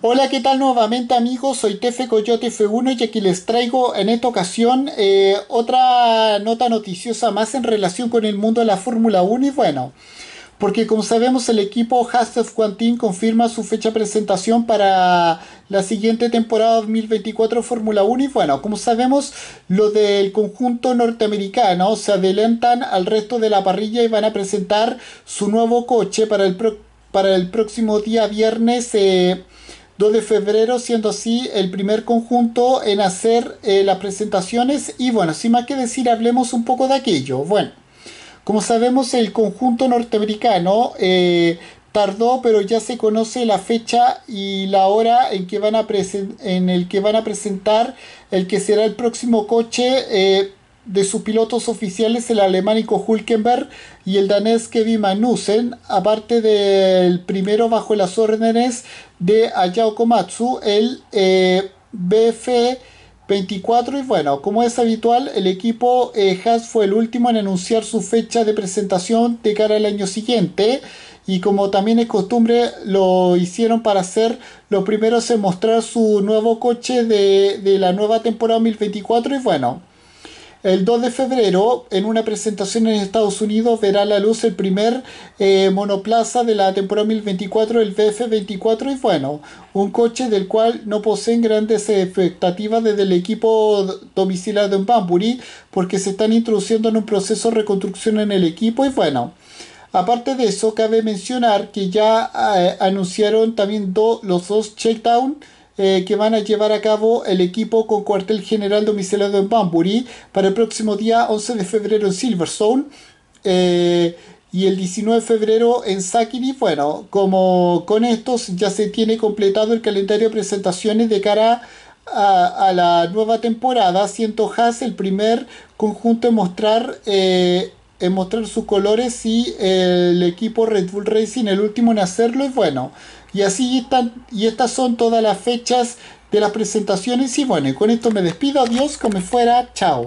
Hola, ¿qué tal nuevamente amigos? Soy Tefe Coyote F1 y aquí les traigo en esta ocasión eh, otra nota noticiosa más en relación con el mundo de la Fórmula 1 y bueno, porque como sabemos el equipo Haas of confirma su fecha de presentación para la siguiente temporada 2024 Fórmula 1 y bueno, como sabemos lo del conjunto norteamericano se adelantan al resto de la parrilla y van a presentar su nuevo coche para el próximo para el próximo día viernes 2 eh, de febrero, siendo así el primer conjunto en hacer eh, las presentaciones. Y bueno, sin más que decir, hablemos un poco de aquello. Bueno, como sabemos, el conjunto norteamericano eh, tardó, pero ya se conoce la fecha y la hora en que van a, en el que van a presentar el que será el próximo coche de sus pilotos oficiales el alemánico Hulkenberg y el danés Kevin Magnussen, aparte del primero bajo las órdenes de Ayao Komatsu, el eh, BF 24 y bueno, como es habitual, el equipo eh, Haas fue el último en anunciar su fecha de presentación de cara al año siguiente y como también es costumbre lo hicieron para ser los primeros en mostrar su nuevo coche de, de la nueva temporada 2024 y bueno, el 2 de febrero, en una presentación en Estados Unidos, verá la luz el primer eh, monoplaza de la temporada 2024, el vf 24 y bueno, un coche del cual no poseen grandes expectativas desde el equipo domiciliado en Bamburi, porque se están introduciendo en un proceso de reconstrucción en el equipo, y bueno. Aparte de eso, cabe mencionar que ya eh, anunciaron también los dos checkdown eh, que van a llevar a cabo el equipo con cuartel general domiciliado en Bamburi para el próximo día 11 de febrero en Silverstone. Eh, y el 19 de febrero en Sakiri. Bueno, como con estos ya se tiene completado el calendario de presentaciones de cara a, la nueva temporada, siento Haas el primer conjunto en mostrar, eh, en mostrar sus colores y el equipo Red Bull Racing el último en hacerlo. Y bueno, y así están, y estas son todas las fechas de las presentaciones. Y bueno, con esto me despido. Adiós, como fuera. Chao.